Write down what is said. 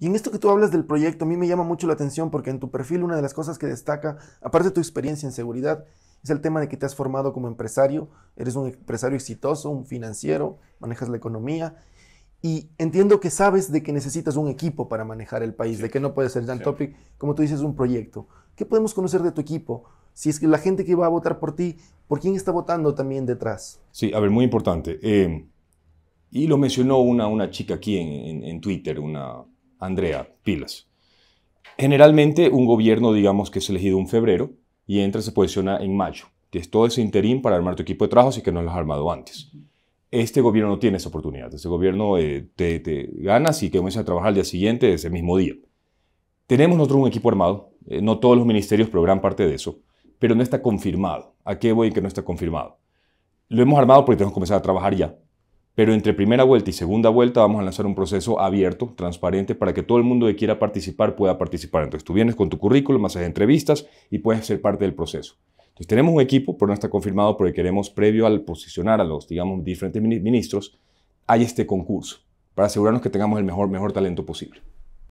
Y en esto que tú hablas del proyecto, a mí me llama mucho la atención porque en tu perfil una de las cosas que destaca, aparte de tu experiencia en seguridad, es el tema de que te has formado como empresario, eres un empresario exitoso, un financiero, manejas la economía y entiendo que sabes de que necesitas un equipo para manejar el país, de que no puede ser tan topic, como tú dices, un proyecto. ¿Qué podemos conocer de tu equipo? Si es que la gente que va a votar por ti, ¿por quién está votando también detrás? Sí, a ver, muy importante. Eh, y lo mencionó una, una chica aquí en Twitter, una, Andrea, pilas. Generalmente un gobierno, digamos que es elegido en febrero y entra, se posiciona en mayo. es todo ese interín para armar tu equipo de trabajo si que no lo has armado antes. Este gobierno no tiene esa oportunidad. Este gobierno eh, te, ganas y que comienzas a trabajar el día siguiente, ese mismo día. Tenemos nosotros un equipo armado. Eh, no todos los ministerios, pero gran parte de eso. Pero no está confirmado. ¿A qué voy que no está confirmado? Lo hemos armado porque tenemos que comenzar a trabajar ya. Pero entre primera vuelta y segunda vuelta vamos a lanzar un proceso abierto, transparente, para que todo el mundo que quiera participar pueda participar. Entonces tú vienes con tu currículum, haces entrevistas y puedes ser parte del proceso. Entonces tenemos un equipo, pero no está confirmado porque queremos, previo al posicionar a los, digamos, diferentes ministros, hay este concurso para asegurarnos que tengamos el mejor, mejor talento posible.